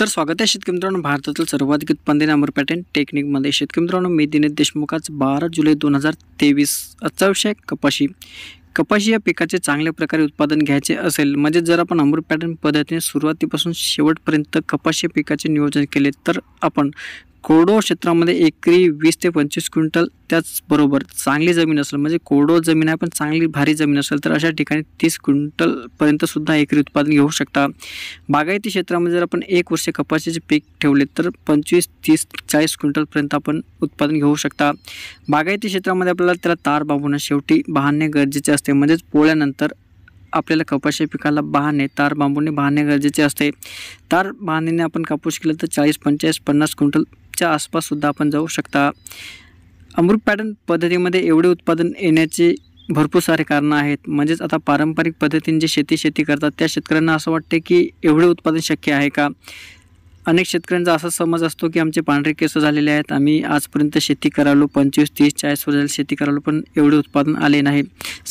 तर स्वागत आहे शेतकरी मित्रांनो भारतातील सर्वाधिक उत्पन्न अमर पॅटर्न टेक्निकमध्ये शेतकरी मित्रांनो मी दिनेश देशमुखाच बारा जुलै दोन हजार तेवीस आजचा विषय कपाशी कपाशी या पिकाचे चांगल्या प्रकारे उत्पादन घ्यायचे असेल म्हणजे जर आपण अमृत पॅटर्न पद्धतीने सुरुवातीपासून शेवटपर्यंत कपाशी पिकाचे नियोजन केले तर आपण कोरडो क्षेत्रामध्ये एकरी वीस ते पंचवीस क्विंटल त्याचबरोबर चांगली जमीन असेल म्हणजे कोरडो जमीन आहे पण चांगली भारी जमीन असेल तर अशा ठिकाणी तीस क्विंटलपर्यंतसुद्धा एकरी उत्पादन घेऊ शकता बागायती क्षेत्रामध्ये जर आपण एक वर्ष कपाशीचे पीक ठेवले तर पंचवीस तीस चाळीस क्विंटलपर्यंत आपण उत्पादन घेऊ शकता बागायती क्षेत्रामध्ये आपल्याला त्याला तार बांबून शेवटी बहाणे गरजेचे असते म्हणजेच पोळ्यानंतर आपल्याला कपाशी पिकाला बहाणे तार बांबूने बहाणे गरजेचे असते तार बहाणीने आपण कापूस केलं तर चाळीस पंचेचाळीस पन्नास क्विंटल लाखच्या आसपाससुद्धा आपण जाऊ शकता अमृत पॅटर्न पद्धतीमध्ये एवढे उत्पादन येण्याचे भरपूर सारे कारणं आहेत म्हणजेच आता पारंपरिक पद्धतीने जे शेती शेती करतात त्या शेतकऱ्यांना असं वाटते की एवढे उत्पादन शक्य आहे का अनेक शेतकऱ्यांचा असा समज असतो की आमचे पांढरे केस झालेले आहेत आम्ही आजपर्यंत शेती करालो पंचवीस तीस चाळीस वर्षाला शेती करालो पण एवढे उत्पादन आले नाही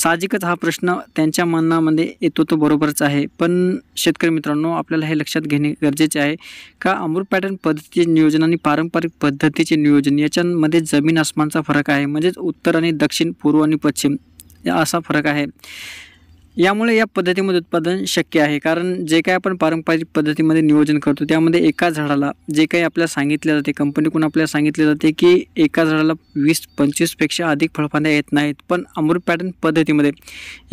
साहजिकच हा प्रश्न त्यांच्या मनामध्ये येतो तो बरोबरच आहे पण शेतकरी मित्रांनो आपल्याला हे लक्षात घेणे गरजेचे आहे का अमृत पॅटर्न पद्धतीचे नियोजन आणि पारंपरिक पद्धतीचे नियोजन याच्यामध्ये जमीन आसमानचा फरक आहे म्हणजेच उत्तर आणि दक्षिण पूर्व आणि पश्चिम असा फरक आहे यामुळे या पद्धतीमध्ये उत्पादन शक्य आहे कारण जे काही आपण पारंपरिक पद्धतीमध्ये नियोजन करतो त्यामध्ये एका झाडाला जे काही आपल्याला सांगितले जाते कंपनीकडून आपल्याला सांगितले जाते की एका झाडाला वीस पंचवीसपेक्षा अधिक फळफांद्या येत नाहीत पण अमृत पॅटर्न पद्धतीमध्ये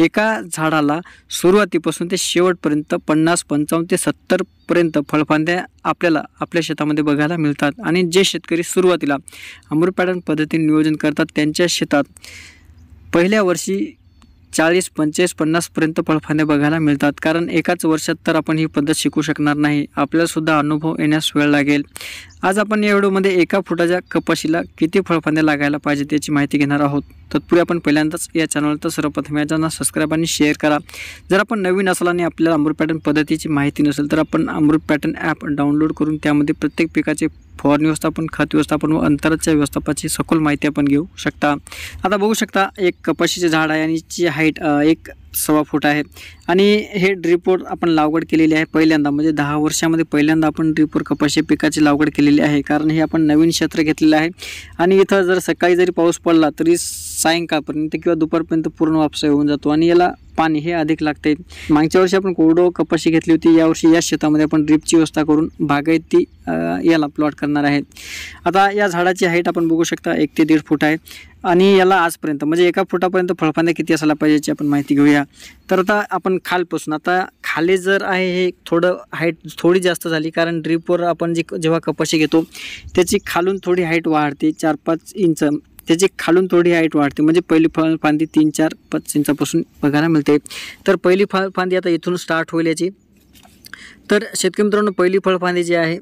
एका झाडाला सुरुवातीपासून ते शेवटपर्यंत पन्नास पंचावन्न ते सत्तरपर्यंत फळफांद्या आपल्याला आपल्या शेतामध्ये बघायला मिळतात आणि जे शेतकरी सुरुवातीला अमृत पॅटर्न पद्धतीने नियोजन करतात त्यांच्या शेतात पहिल्या वर्षी चाळीस पंचेचाळीस पन्नासपर्यंत फळफाने बघायला मिळतात कारण एकाच वर्षात तर आपण ही पद्धत शिकू शकणार नाही आपल्यालासुद्धा अनुभव येण्यास वेळ लागेल आज आपण या व्हिडिओमध्ये एका फुटाच्या कपाशीला किती फळफांद्या लागायला पाहिजे त्याची माहिती घेणार आहोत तत्पूर्वी आपण पहिल्यांदाच या चॅनलला तर सर्वप्रथम या चॅनल सबस्क्राईब आणि शेअर करा जर आपण नवीन असाल आणि आपल्याला अमृत पॅटर्न पद्धतीची माहिती नसेल तर आपण अमृत पॅटर्न ॲप डाउनलोड करून त्यामध्ये प्रत्येक पिकाचे फवारणी व्यवस्थापन खत व्यवस्थापन व अंतराच्या व्यवस्थापनाची सखोल माहिती आपण घेऊ शकता आता बघू शकता एक कपाशीचे झाड आहे आणि याची हाईट एक सव्वा फूट आहे आणि हे ड्रीपवर आपण लागवड केलेली आहे पहिल्यांदा म्हणजे दहा वर्षामध्ये पहिल्यांदा आपण ड्रीपवर कपाशी पिकाची लागवड केलेली आहे कारण हे आपण नवीन क्षेत्र घेतलेलं आहे आणि इथं जर सकाळी जरी पाऊस पडला तरी सायंकाळपर्यंत किंवा दुपारपर्यंत पूर्ण वापसा होऊन जातो आणि याला पाणी हे अधिक लागते मागच्या वर्षी आपण कोरडो कपाशी घेतली होती यावर्षी या शेतामध्ये आपण ड्रीपची व्यवस्था करून बागायती याला प्लॉट करणार आहेत आता या झाडाची हाईट आपण बघू शकता एक ते दीड फूट आहे आणि याला आजपर्यंत म्हणजे एका फुटापर्यंत फळफांद्या किती असायला पाहिजे याची आपण माहिती घेऊया तर आता आपण खालपासून आता खाली जर आहे हे थोडं हाईट थोडी जास्त झाली कारण ड्रीपवर आपण जी जेव्हा कपाशी घेतो त्याची खालून थोडी हाईट वाढते चार पाच इंच त्याची खालून थोडी हाईट वाढते म्हणजे पहिली फळ फांदी तीन चार पाच इंचापासून बघायला मिळते तर पहिली फळ फांदी आता इथून स्टार्ट होईल याची तर शेतकरी मित्रांनो पहिली फळफांदी जी आहे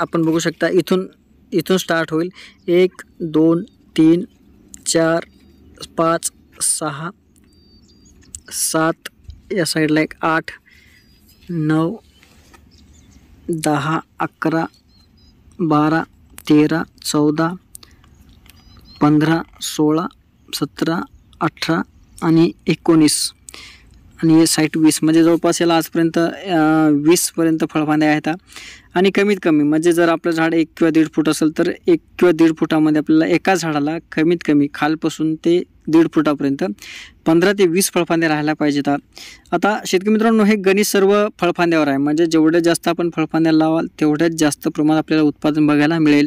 आपण बघू शकता इथून इथून स्टार्ट होईल एक दोन तीन चार पाच सहा सात या साईडला एक आठ नऊ दहा अकरा बारा तेरा चौदा पंधरा सोळा सतरा अठरा आणि एकोणीस आणि हे साईट वीस म्हणजे जवळपास याला आजपर्यंत वीसपर्यंत फळफांद्या आहेत आणि कमीत कमी म्हणजे जर आपलं झाड एक किंवा दीड फूट असेल तर एक किंवा दीड फुटामध्ये आपल्याला एका झाडाला कमीत कमी खालपासून ते दीड फुटापर्यंत पंधरा ते वीस फळफांद्या राहायला पाहिजेत आता शेतकरी मित्रांनो हे गणित सर्व फळफांद्यावर आहे म्हणजे जेवढ्या जास्त आपण फळफांद्या लावाल तेवढ्याच जास्त प्रमाणात आपल्याला उत्पादन बघायला मिळेल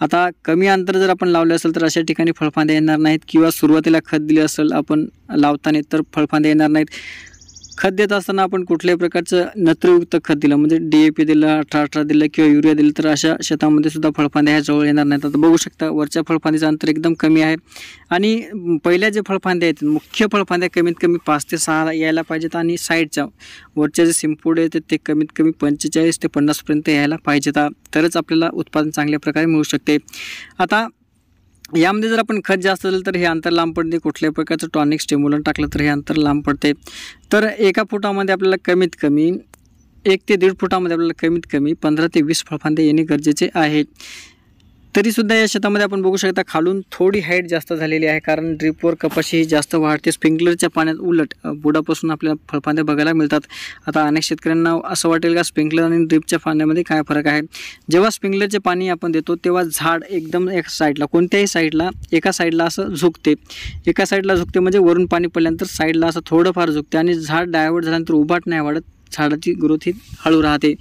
आता कमी अंतर जर आपण लावले असेल तर अशा ठिकाणी फळफांद्या येणार नाहीत किंवा सुरुवातीला खत दिले असेल आपण लावताना तर फळफांद्या येणार नाहीत खत देत असताना आपण कुठल्याही प्रकारचं नत्रयुक्त खत दिलं म्हणजे डी ए पी दिलं अठरा अठरा दिलं किंवा युरिया दिलं तर अशा शेतामध्ये सुद्धा फळफांद्या ह्या जवळ येणार नाहीत आता बघू शकता वरच्या फळफांदीचं अंतर एकदम कमी आहे आणि पहिल्या जे फळफांद्या आहेत मुख्य फळफांद्या कमीत कमी पाच ते सहा यायला पाहिजेत आणि साईडच्या वरच्या जे सिंपोडे आहेत ते कमीत कमी पंचेचाळीस ते पन्नासपर्यंत यायला पाहिजेत तरच आपल्याला उत्पादन चांगल्या प्रकारे मिळू शकते आता यामध्ये जर आपण खत जास्त झालं तर हे अंतर लांब पडते कुठल्याही प्रकारचं टॉनिक स्टिम्युलन टाकलं तर हे अंतर लांब पडते तर एका फुटामध्ये आपल्याला कमीत कमी एक ते दीड फुटामध्ये आपल्याला कमीत कमी पंधरा ते वीस फळफांदे येणे गरजेचे आहे तरीसुद्धा या शेतामध्ये आपण बघू शकता खालून थोडी हाईट जास्त झालेली आहे कारण ड्रिपवर कपाशी ही जास्त वाढते स्प्रिंकलरच्या पाण्यात उलट बुडापासून आपल्याला फळफांद्या बघायला मिळतात आता अनेक शेतकऱ्यांना असं वाटेल का स्प्रिंकलर आणि ड्रिपच्या पाण्यामध्ये काय फरक आहे जेव्हा स्प्रिंकलरचे पाणी आपण देतो तेव्हा झाड एकदम एक साईडला कोणत्याही साईडला एका साईडला असं झुकते एका साईडला झुकते म्हणजे वरून पाणी पडल्यानंतर साईडला असं थोडंफार झुकते आणि झाड डायव्हर्ट झाल्यानंतर उभाट नाही वाढत झाडाची ग्रोथ ही हळू राहते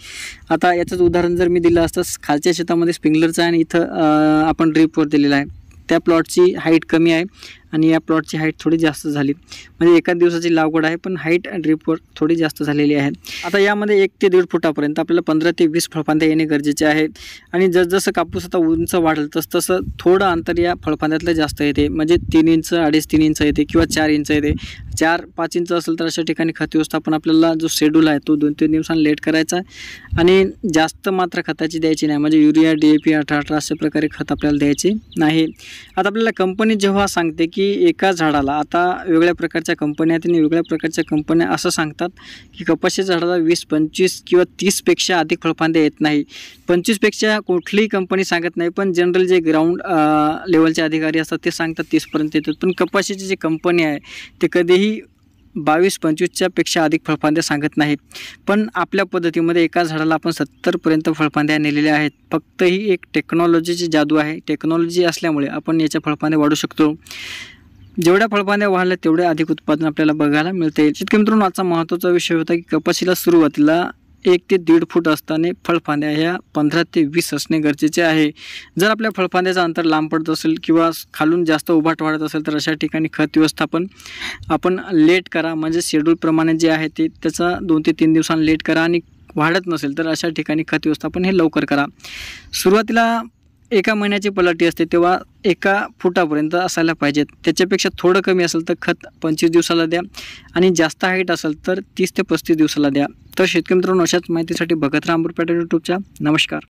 आता याचंच उदाहरण जर मी दिलं असतं खालच्या शेतामध्ये स्प्रिंगलरचं आहे आणि इथं आपण ड्रीपवर दिलेलं आहे त्या प्लॉटची हाईट कमी आहे आणि या प्लॉटची हाईट थोडी जास्त झाली म्हणजे एकाच दिवसाची लागवड आहे पण हाईट ड्रिपवर थोडी जास्त झालेली आहे आता यामध्ये एक ते दीड फुटापर्यंत आपल्याला पंधरा ते वीस फळफांद्या येणे गरजेचे आहे आणि जसजसं कापूस आता उंच वाढेल तस तसं थोडं अंतर या फळफांद्यातलं जास्त येते म्हणजे तीन इंच अडीच तीन इंच येते किंवा चार इंच येते चार पाच इंच असेल तर अशा ठिकाणी खत व्यवस्थापन आपल्याला जो शेड्यूल आहे तो दोन तीन दिवसांना लेट करायचा आहे आणि जास्त मात्र खताची द्यायची नाही म्हणजे युरिया डी ए पी अठरा अठरा अशा प्रकारे खत आपल्याला द्यायचे नाही आता आपल्याला कंपनी जेव्हा सांगते की की एका झाडाला आता वेगळ्या प्रकारच्या कंपन्या आहेत वेगळ्या प्रकारच्या कंपन्या असं सांगतात की कपाशीच्या झाडाला वीस पंचवीस किंवा तीसपेक्षा अधिक फळफांद्या येत नाही पंचवीसपेक्षा कुठलीही कंपनी सांगत नाही पण जनरल जे ग्राउंड लेवलचे अधिकारी असतात ते सांगतात तीसपर्यंत येतात पण कपाशीची जी कंपनी आहे ते कधीही बावीस पंचवीसच्या पेक्षा अधिक फळफांद्या सांगत नाहीत पण आपल्या पद्धतीमध्ये एका झाडाला आपण सत्तरपर्यंत फळफांद्या नेलेल्या आहेत फक्त ही एक टेक्नॉलॉजीची जादू आहे टेक्नॉलॉजी असल्यामुळे आपण याच्या फळफांद्या वाढू शकतो जेवढ्या फळपाने वाढल्या तेवढे अधिक उत्पादन आपल्याला बघायला मिळते जितके मित्रांनो आजचा महत्त्वाचा विषय होता की कपाशीला सुरुवातीला एक ते दीड फूट असताना फळफांद्या ह्या पंधरा ते वीस असणे गरजेचे आहे जर आपल्या फळफांद्याचं अंतर लांब पडत असेल किंवा खालून जास्त उभाट वाढत असेल तर अशा ठिकाणी खत व्यवस्थापन आपण लेट करा म्हणजे शेड्यूलप्रमाणे जे आहे ते त्याचा दोन ते तीन दिवसांना लेट करा आणि वाढत नसेल तर अशा ठिकाणी खत व्यवस्थापन हे लवकर करा सुरुवातीला एका महिन्याची पलाटी असते तेव्हा एका फुटापर्यंत असायला पाहिजेत त्याच्यापेक्षा थोडं कमी असेल तर खत पंचवीस दिवसाला द्या आणि जास्त हाईट असेल तर तीस ते पस्तीस दिवसाला द्या तर शेतकरी मित्रांनो अशाच माहितीसाठी भगतराम बुरपेटा यूट्यूबच्या नमस्कार